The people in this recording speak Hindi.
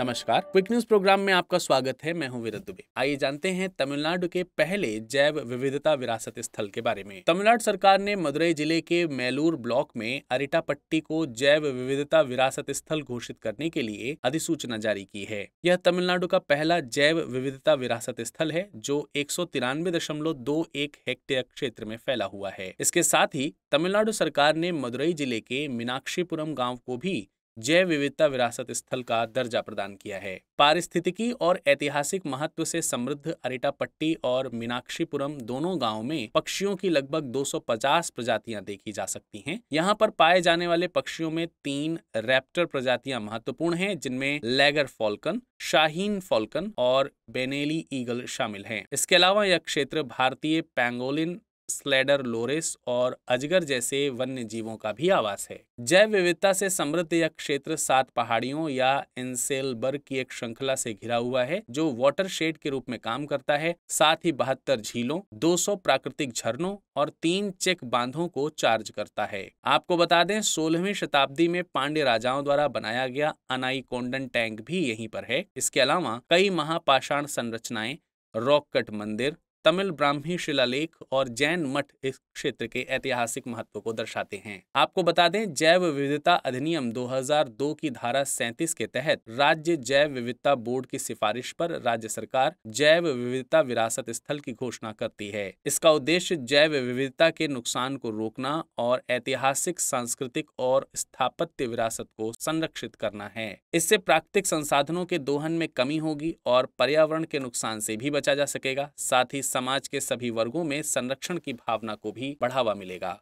नमस्कार क्विक न्यूज प्रोग्राम में आपका स्वागत है मैं हूं विरत दुबे आइए जानते हैं तमिलनाडु के पहले जैव विविधता विरासत स्थल के बारे में तमिलनाडु सरकार ने मदुरई जिले के मैलूर ब्लॉक में अरिटापट्टी को जैव विविधता विरासत स्थल घोषित करने के लिए अधिसूचना जारी की है यह तमिलनाडु का पहला जैव विविधता विरासत स्थल है जो एक हेक्टेयर क्षेत्र में फैला हुआ है इसके साथ ही तमिलनाडु सरकार ने मदुरई जिले के मीनाक्षीपुरम गाँव को भी जैव विविधता विरासत स्थल का दर्जा प्रदान किया है पारिस्थितिकी और ऐतिहासिक महत्व से समृद्ध पट्टी और मीनाक्षीपुरम दोनों गांवों में पक्षियों की लगभग 250 प्रजातियां देखी जा सकती हैं। यहां पर पाए जाने वाले पक्षियों में तीन रैप्टर प्रजातियां महत्वपूर्ण हैं जिनमें लेगर फॉल्कन शाहीन फॉल्कन और बेनेली ईगल शामिल हैं इसके अलावा यह क्षेत्र भारतीय पैंगोलिन स्लेडर लोरिस और अजगर जैसे वन्य जीवों का भी आवास है जैव विविधता से समृद्ध यह क्षेत्र सात पहाड़ियों या एनसेलबर्ग की एक श्रृंखला से घिरा हुआ है जो वाटर शेड के रूप में काम करता है साथ ही बहत्तर झीलों 200 प्राकृतिक झरनों और तीन चेक बांधों को चार्ज करता है आपको बता दें सोलहवीं शताब्दी में पांडे राजाओं द्वारा बनाया गया अनाई कोंडन टैंक भी यहीं पर है इसके अलावा कई महापाषाण संरचनाएं रॉक कट मंदिर तमिल ब्राह्मी शिलालेख और जैन मठ इस क्षेत्र के ऐतिहासिक महत्व को दर्शाते हैं आपको बता दें जैव विविधता अधिनियम 2002 की धारा 37 के तहत राज्य जैव विविधता बोर्ड की सिफारिश पर राज्य सरकार जैव विविधता विरासत स्थल की घोषणा करती है इसका उद्देश्य जैव विविधता के नुकसान को रोकना और ऐतिहासिक सांस्कृतिक और स्थापत्य विरासत को संरक्षित करना है इससे प्राकृतिक संसाधनों के दोहन में कमी होगी और पर्यावरण के नुकसान से भी बचा जा सकेगा साथ ही समाज के सभी वर्गों में संरक्षण की भावना को भी बढ़ावा मिलेगा